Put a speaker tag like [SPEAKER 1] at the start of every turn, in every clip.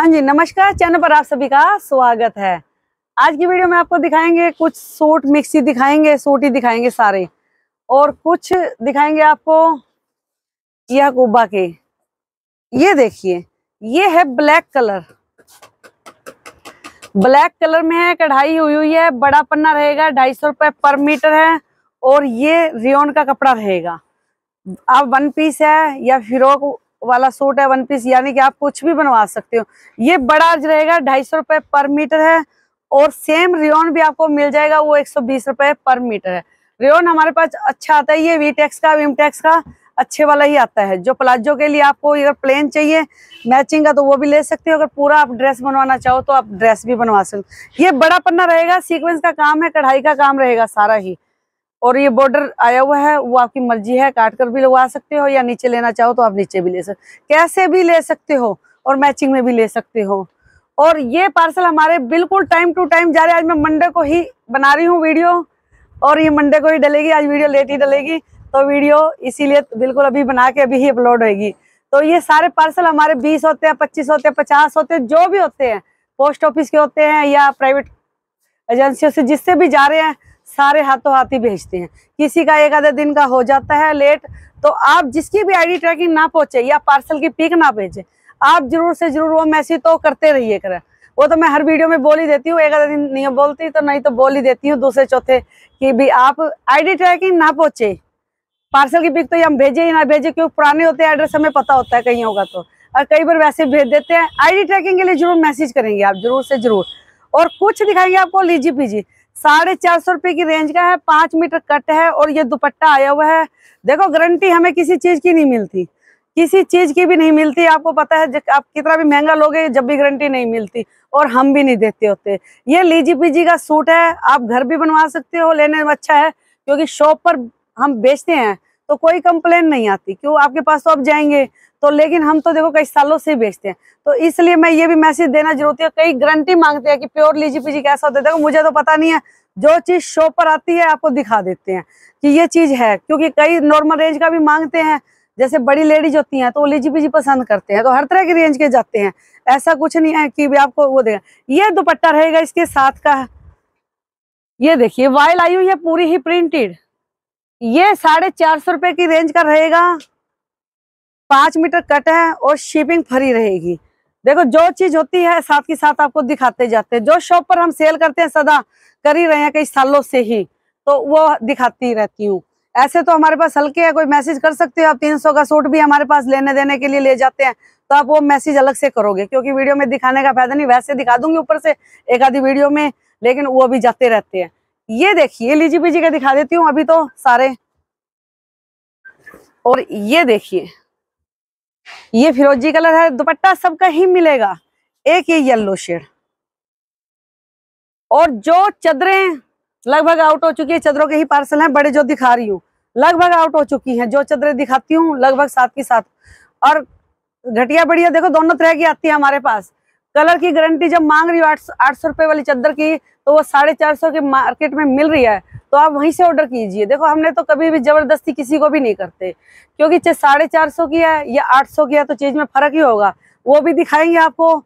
[SPEAKER 1] हाँ जी नमस्कार चैनल पर आप सभी का स्वागत है आज की वीडियो में आपको दिखाएंगे कुछ सूट मिक्सी दिखाएंगे सूट ही दिखाएंगे सारे और कुछ दिखाएंगे आपको याकूबा के ये देखिए ये है ब्लैक कलर ब्लैक कलर में है कढ़ाई हुई हुई है बड़ा पन्ना रहेगा ढाई सौ रुपये पर मीटर है और ये रियोन का कपड़ा रहेगा आप वन पीस है या फिरोक वाला सूट है वन पीस यानी कि आप कुछ भी बनवा सकते हो ये बड़ा रहेगा ढाई सौ रुपए पर मीटर है और सेम रियोन भी आपको मिल जाएगा वो एक सौ बीस रुपए पर मीटर है रियोन हमारे पास अच्छा आता है ये वीटेक्स का विमटेक्स का अच्छे वाला ही आता है जो प्लाजो के लिए आपको अगर प्लेन चाहिए मैचिंग का तो वो भी ले सकते हो अगर पूरा आप ड्रेस बनवाना चाहो तो आप ड्रेस भी बनवा सकते हो ये बड़ा पन्ना रहेगा सीक्वेंस का काम है कढ़ाई का काम रहेगा सारा ही और ये बॉर्डर आया हुआ है वो आपकी मर्जी है काट कर भी लगवा सकते हो या नीचे लेना चाहो तो आप नीचे भी ले सकते कैसे भी ले सकते हो और मैचिंग में भी ले सकते हो और ये पार्सल हमारे बिल्कुल टाइम टू टाइम जा रहे हैं आज मैं मंडे को ही बना रही हूँ वीडियो और ये मंडे को ही डलेगी आज वीडियो लेट ही डलेगी तो वीडियो इसीलिए बिल्कुल अभी बना के अभी ही अपलोड होगी तो ये सारे पार्सल हमारे बीस होते हैं पच्चीस होते हैं पचास होते हैं जो भी होते हैं पोस्ट ऑफिस के होते हैं या प्राइवेट एजेंसियों से जिससे भी जा रहे हैं सारे हाथों हाथ ही भेजते हैं किसी का एक आधे दिन का हो जाता है लेट तो आप जिसकी भी आईडी ट्रैकिंग ना पहुंचे या पार्सल की पिक ना भेजे आप जरूर से जरूर वो मैसेज तो करते रहिए करें वो तो मैं हर वीडियो में बोल ही देती हूँ एक आधे दिन नहीं बोलती तो नहीं तो बोल ही देती हूँ दूसरे चौथे कि भी आप आई ट्रैकिंग ना पहुंचे पार्सल की पिक तो हम भेजे ही ना भेजे क्योंकि पुराने होते हैं एड्रेस हमें पता होता है कहीं होगा तो और कई बार वैसे भेज देते हैं आईडी ट्रैकिंग के लिए जरूर मैसेज करेंगे आप जरूर से जरूर और कुछ दिखाएंगे आपको लीजिए पीजिए साढ़े चार सौ रुपये की रेंज का है पाँच मीटर कट है और ये दुपट्टा आया हुआ है देखो गारंटी हमें किसी चीज़ की नहीं मिलती किसी चीज़ की भी नहीं मिलती आपको पता है आप कितना भी महंगा लोगे जब भी गारंटी नहीं मिलती और हम भी नहीं देते होते ये लीजी पीजी का सूट है आप घर भी बनवा सकते हो लेने में अच्छा है क्योंकि शॉप पर हम बेचते हैं तो कोई कंप्लेन नहीं आती क्यों आपके पास तो आप जाएंगे तो लेकिन हम तो देखो कई सालों से बेचते हैं तो इसलिए मैं ये भी मैसेज देना जरूरत है कई गारंटी मांगते हैं कि प्योर लीजी पीजी कैसा होता है देखो मुझे तो पता नहीं है जो चीज शो पर आती है आपको दिखा देते हैं कि ये चीज है क्योंकि कई नॉर्मल रेंज का भी मांगते हैं जैसे बड़ी लेडीज होती हैं तो वो लीजी पीजी पसंद करते हैं तो हर तरह की रेंज के जाते हैं ऐसा कुछ नहीं है कि भी आपको वो देगा ये दुपट्टा रहेगा इसके साथ का ये देखिए वाइल आई हुई है पूरी ही प्रिंटेड ये साढ़े चार सौ रुपए की रेंज का रहेगा पांच मीटर कट है और शिपिंग फ्री रहेगी देखो जो चीज होती है साथ के साथ आपको दिखाते जाते हैं जो शॉप पर हम सेल करते हैं सदा कर ही रहे हैं कई सालों से ही तो वो दिखाती रहती हूँ ऐसे तो हमारे पास हल्के है कोई मैसेज कर सकते हो आप तीन सौ का सूट भी हमारे पास लेने देने के लिए ले जाते हैं तो आप वो मैसेज अलग से करोगे क्योंकि वीडियो में दिखाने का फायदा नहीं वैसे दिखा दूंगी ऊपर से एक आधी वीडियो में लेकिन वो भी जाते रहते हैं ये देखिए लीजी बीजी का दिखा देती हूँ अभी तो सारे और ये देखिए ये फिरोजी कलर है दुपट्टा सबका ही मिलेगा एक ये येलो शेड और जो चदरें लगभग आउट हो चुकी है चदरों के ही पार्सल हैं बड़े जो दिखा रही हूँ लगभग आउट हो चुकी हैं जो चदरें दिखाती हूँ लगभग साथ की साथ और घटिया बढ़िया देखो दोनों तरह की आती है हमारे पास कलर की गारंटी जब मांग रही हो आठ सौ रुपए वाली चादर की तो वो साढ़े चार सौ के मार्केट में मिल रही है तो आप वहीं से ऑर्डर कीजिए देखो हमने तो कभी भी जबरदस्ती किसी को भी नहीं करते क्योंकि चाहे साढ़े चार सौ की है या आठ सौ की है तो चीज में फर्क ही होगा वो भी दिखाएंगे आपको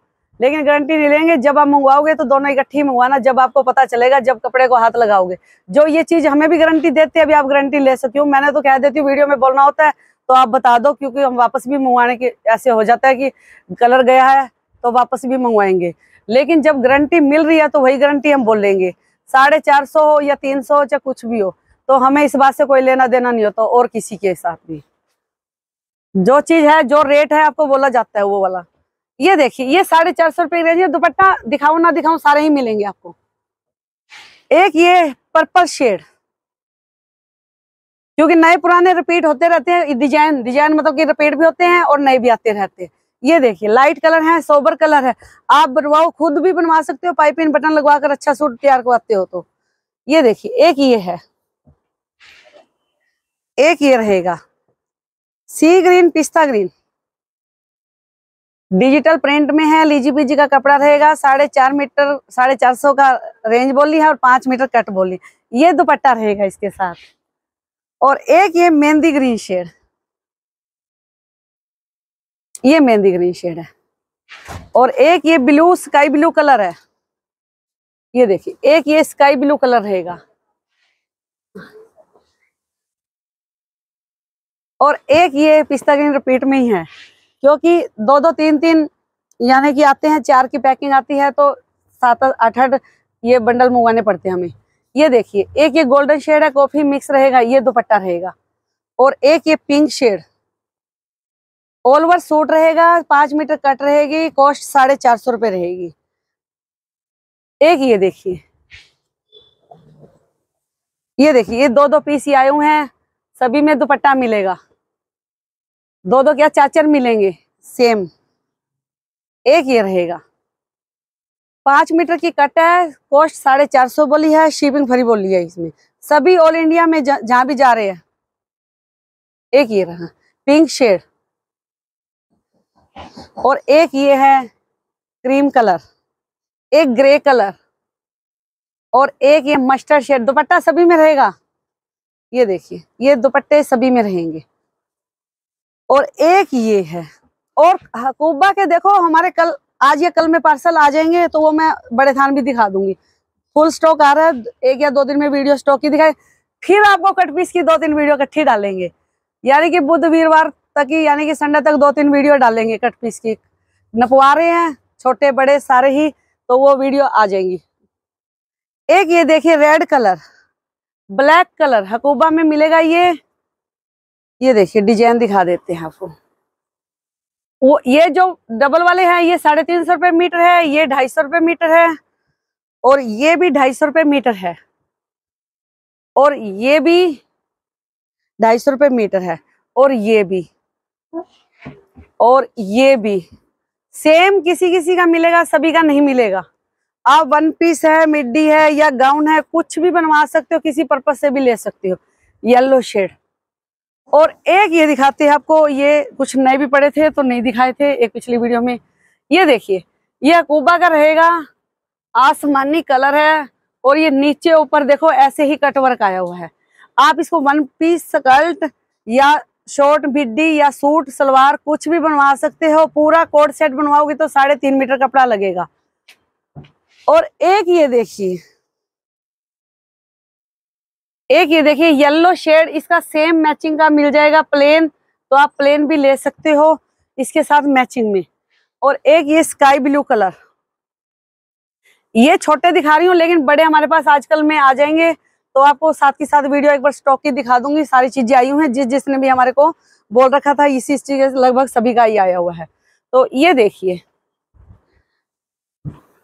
[SPEAKER 1] लेकिन गारंटी नहीं लेंगे जब आप मंगवाओगे तो दोनों इकट्ठी मंगवाना जब आपको पता चलेगा जब कपड़े को हाथ लगाओगे जो ये चीज हमें भी गारंटी देते अभी आप गारंटी ले सकती हूँ मैंने तो कह देती हूँ वीडियो में बोलना होता है तो आप बता दो क्योंकि हम वापस भी मंगवाने के ऐसे हो जाता है कि कलर गया है तो वापस भी मंगवाएंगे लेकिन जब गारंटी मिल रही है तो वही गारंटी हम बोलेंगे साढ़े चार सौ हो या तीन सौ हो चाहे कुछ भी हो तो हमें इस बात से कोई लेना देना नहीं होता तो और किसी के साथ भी जो चीज है जो रेट है आपको बोला जाता है वो वाला ये देखिए ये साढ़े चार सौ रुपये रेंज है दुपट्टा दिखाऊं ना दिखाऊं सारे ही मिलेंगे आपको एक ये पर्पल शेड क्योंकि नए पुराने रिपीट होते रहते हैं डिजाइन डिजाइन मतलब कि रिपीट भी होते हैं और नए भी आते रहते हैं ये देखिए लाइट कलर है सोबर कलर है आप बनवाओ खुद भी बनवा सकते हो पाइपिंग बटन लगवा कर अच्छा सूट तैयार करवाते हो तो ये देखिए एक ये है एक ये रहेगा sea green pista green digital print में है लीजी पीजी का कपड़ा रहेगा साढ़े चार मीटर साढ़े चार सौ का रेंज बोली है और पांच मीटर कट बोली ये दुपट्टा रहेगा इसके साथ और एक ये मेहंदी ग्रीन शेड ये मेहंदी ग्रीन शेड है और एक ये ब्लू स्काई ब्लू कलर है ये देखिए एक ये स्काई ब्लू कलर रहेगा और एक ये पिस्ता ग्रीन रिपीट में ही है क्योंकि दो दो तीन तीन यानी कि आते हैं चार की पैकिंग आती है तो सात आठ आठ ये बंडल मंगवाने पड़ते हैं हमें ये देखिए एक ये गोल्डन शेड है कॉफी मिक्स रहेगा ये दुपट्टा रहेगा और एक ये pink shade all over suit रहेगा पांच मीटर कट रहेगी कॉस्ट साढ़े चार सौ रुपये रहेगी एक ये देखिए ये देखिए ये दो दो पीस ही आए हुए हैं सभी में दुपट्टा मिलेगा दो दो क्या चाचर मिलेंगे सेम एक ये रहेगा पांच मीटर की कट है कॉस्ट साढ़े चार सौ बोली है शिपिंग फ्री बोली है इसमें सभी ऑल इंडिया में जहां भी जा रहे हैं एक ये रहा पिंक शेड और एक ये है क्रीम कलर एक ग्रे कलर और एक ये मस्टर्ड शेड दुपट्टा सभी में रहेगा ये देखिए ये दुपट्टे सभी में रहेंगे और एक ये है और हकूबा के देखो हमारे कल आज या कल में पार्सल आ जाएंगे तो वो मैं बड़े थान भी दिखा दूंगी फुल स्टॉक आ रहा है एक या दो दिन में वीडियो स्टॉक की दिखाई फिर आपको कट पीस की दो तीन वीडियो इकट्ठी डालेंगे यानी कि बुध वीरवार तक ही यानी कि संडे तक दो तीन वीडियो डालेंगे कट पीस की नपवा रहे हैं छोटे बड़े सारे ही तो वो वीडियो आ जाएंगी एक ये देखिए red colour black colour hakoba में मिलेगा ये ये देखिए डिजाइन दिखा देते हैं आपको वो ये जो डबल वाले हैं ये साढ़े तीन सौ रुपये मीटर है ये ढाई सौ रुपये मीटर है और ये भी ढाई सौ रुपये मीटर है और ये भी ढाई सौ रुपये मीटर है और ये भी और ये भी सेम किसी किसी का मिलेगा सभी का नहीं मिलेगा आप वन पीस है मिड्डी है या गाउन है कुछ भी बनवा सकते हो किसी पर्पज से भी ले सकते हो येलो शेड और एक ये दिखाते हैं आपको ये कुछ नए भी पड़े थे तो नहीं दिखाए थे एक पिछली वीडियो में ये देखिए ये अकूबा का रहेगा आसमानी कलर है और ये नीचे ऊपर देखो ऐसे ही कटवर्क आया हुआ है आप इसको वन पीस स्कर्ट या शॉर्ट बिड्डी या सूट सलवार कुछ भी बनवा सकते हो पूरा कोट सेट बनवाओगे तो साढ़े तीन मीटर कपड़ा लगेगा और एक ये देखिए एक ये देखिए येलो शेड इसका सेम मैचिंग का मिल जाएगा प्लेन तो आप प्लेन भी ले सकते हो इसके साथ मैचिंग में और एक ये स्काई ब्लू कलर ये छोटे दिखा रही हूँ लेकिन बड़े हमारे पास आजकल में आ जाएंगे तो आपको साथ ही साथ वीडियो एक बार स्टॉक की दिखा दूंगी सारी चीजें आई हुई हैं जिस जिसने भी हमारे को बोल रखा था इसी चीज लगभग सभी का ही आया हुआ है तो ये देखिए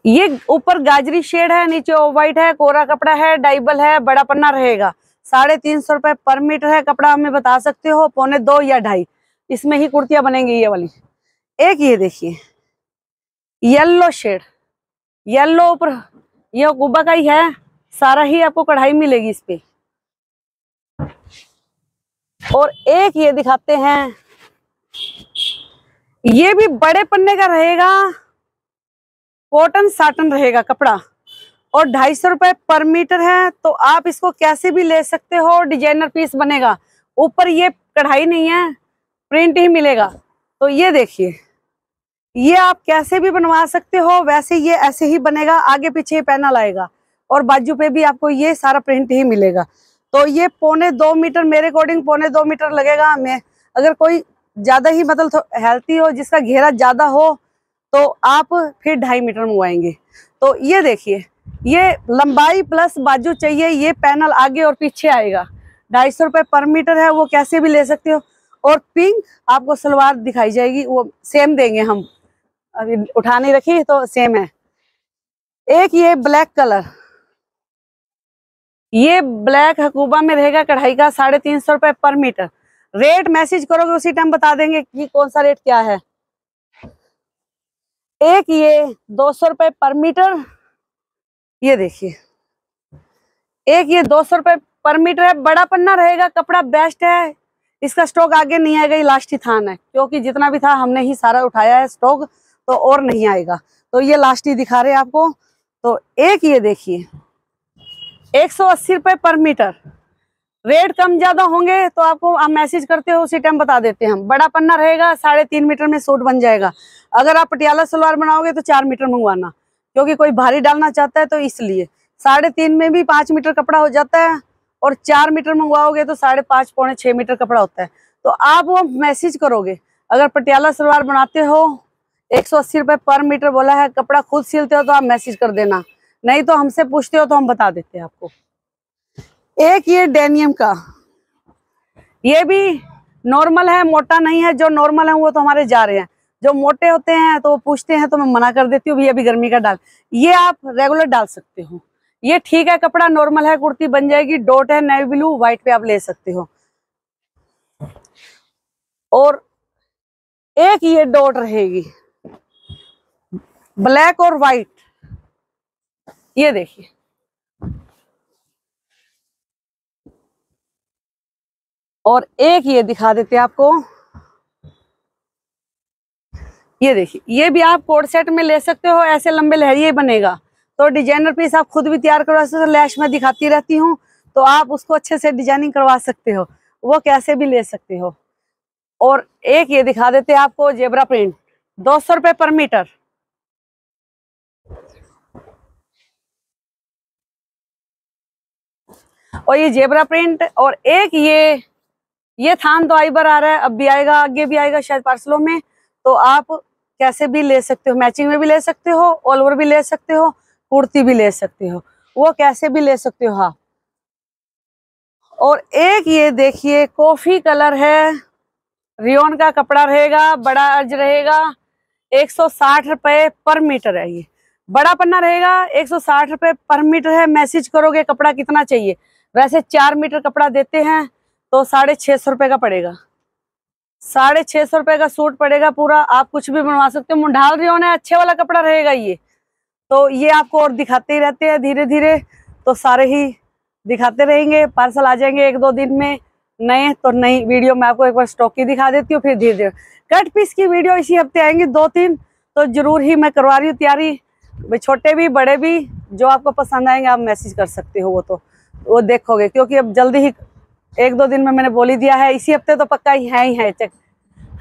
[SPEAKER 1] ये ऊपर गाजरी शेड है नीचे व्हाइट है कोरा कपड़ा है डाइबल है बड़ा पन्ना रहेगा साढ़े तीन सौ रुपए पर मीटर है कपड़ा हमें बता सकते हो पौने दो या ढाई इसमें ही कुर्तियां बनेंगी ये वाली एक ये देखिए येलो शेड येलो ऊपर ये गुब्बा का ही है सारा ही आपको कढ़ाई मिलेगी इस पे और एक ये दिखाते हैं ये भी बड़े पन्ने का रहेगा कॉटन साटन रहेगा कपड़ा और ढाई सौ रुपए पर मीटर है तो आप इसको कैसे भी ले सकते हो डिजाइनर पीस बनेगा ऊपर ये कढ़ाई नहीं है प्रिंट ही मिलेगा तो ये देखिए ये आप कैसे भी बनवा सकते हो वैसे ये ऐसे ही बनेगा आगे पीछे पैनल आएगा और बाजू पे भी आपको ये सारा प्रिंट ही मिलेगा तो ये पौने दो मीटर मेरे अकॉर्डिंग पौने दो मीटर लगेगा हमें अगर कोई ज़्यादा ही मतलब हेल्थी हो जिसका घेरा ज़्यादा हो तो आप फिर ढाई मीटर मंगवाएंगे तो ये देखिए ये लंबाई प्लस बाजू चाहिए ये पैनल आगे और पीछे आएगा ढाई सौ रुपये पर मीटर है वो कैसे भी ले सकते हो और पिंक आपको सलवार दिखाई जाएगी वो सेम देंगे हम अभी उठाने रखी तो सेम है एक ये ब्लैक कलर ये ब्लैक हकूबा में रहेगा कढ़ाई का साढ़े तीन सौ रुपए पर मीटर रेट मैसेज करोगे उसी टाइम बता देंगे कि कौन सा रेट क्या है एक ये दो सौ रुपये पर मीटर ये देखिए एक ये दो सौ रुपए पर मीटर है बड़ा पन्ना रहेगा कपड़ा बेस्ट है इसका स्टॉक आगे नहीं आएगा ये लास्ट ही थान है क्योंकि जितना भी था हमने ही सारा उठाया है स्टॉक तो और नहीं आएगा तो ये लास्ट ही दिखा रहे आपको तो एक ये देखिए एक सौ अस्सी रुपये पर मीटर रेट कम ज़्यादा होंगे तो आपको आप मैसेज करते हो उसी टाइम बता देते हैं हम बड़ा पन्ना रहेगा साढ़े तीन मीटर में सूट बन जाएगा अगर आप पटियाला सलवार बनाओगे तो चार मीटर मंगवाना क्योंकि कोई भारी डालना चाहता है तो इसलिए साढ़े तीन में भी पाँच मीटर कपड़ा हो जाता है और चार मीटर मंगवाओगे तो साढ़े पाँच पौने छः मीटर कपड़ा होता है तो आप वो मैसेज करोगे अगर पटियाला सलवार बनाते हो एक सौ अस्सी रुपये पर मीटर बोला है कपड़ा खुद सिलते हो तो आप मैसेज कर देना नहीं तो हमसे पूछते हो तो हम बता देते हैं आपको एक ये डेनियम का ये भी नॉर्मल है मोटा नहीं है जो नॉर्मल है वो तो हमारे जा रहे हैं जो मोटे होते हैं तो वो पूछते हैं तो मैं मना कर देती हूँ अभी गर्मी का डाल ये आप रेगुलर डाल सकते हो ये ठीक है कपड़ा नॉर्मल है कुर्ती बन जाएगी डॉट है नेवी ब्लू व्हाइट पे आप ले सकते हो और एक ये डॉट रहेगी ब्लैक और व्हाइट ये देखिए और एक ये दिखा देते हैं आपको ये देखिए ये भी आप कोड सेट में ले सकते हो ऐसे लंबे लहरिए बनेगा तो डिजाइनर पीस आप खुद भी तैयार करवा सकते हो लैश में दिखाती रहती हूँ तो आप उसको अच्छे से डिजाइनिंग करवा सकते हो वो कैसे भी ले सकते हो और एक ये दिखा देते हैं आपको जेबरा प्रिंट दो सौ रुपये पर मीटर और ये जेबरा प्रिंट और एक ये ये थान तो आई बार आ रहा है अब भी आएगा आगे भी आएगा शायद पार्सलों में तो आप कैसे भी ले सकते हो मैचिंग में भी ले सकते हो ऑल ओवर भी ले सकते हो कुर्ती भी ले सकते हो वो कैसे भी ले सकते हो आप और एक ये देखिए कॉफी कलर है रियोन का कपड़ा रहेगा बड़ा अर्ज रहेगा 160 रुपए पर मीटर है ये बड़ा पन्ना रहेगा 160 रुपए पर मीटर है मैसेज करोगे कपड़ा कितना चाहिए वैसे चार मीटर कपड़ा देते हैं तो साढ़े छः सौ रुपये का पड़ेगा साढ़े छः सौ रुपये का सूट पड़ेगा पूरा आप कुछ भी बनवा सकते हो मुंडाल रही है अच्छे वाला कपड़ा रहेगा ये तो ये आपको और दिखाते ही रहते हैं धीरे धीरे तो सारे ही दिखाते रहेंगे पार्सल आ जाएंगे एक दो दिन में नए तो नई वीडियो में आपको एक बार स्टॉक की दिखा देती हूँ फिर धीरे धीरे कट पीस की वीडियो इसी हफ्ते आएंगी दो तीन तो ज़रूर ही मैं करवा रही हूँ तैयारी छोटे भी बड़े भी जो आपको पसंद आएंगे आप मैसेज कर सकते हो वो तो वो देखोगे क्योंकि अब जल्दी ही एक दो दिन में मैंने बोली दिया है इसी हफ्ते तो पक्का ही है ही है चेक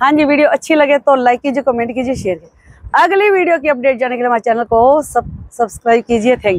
[SPEAKER 1] हाँ जी वीडियो अच्छी लगे तो लाइक कीजिए कमेंट कीजिए शेयर कीजिए अगली वीडियो की अपडेट जाने के लिए हमारे चैनल को सब सब्सक्राइब कीजिए थैंक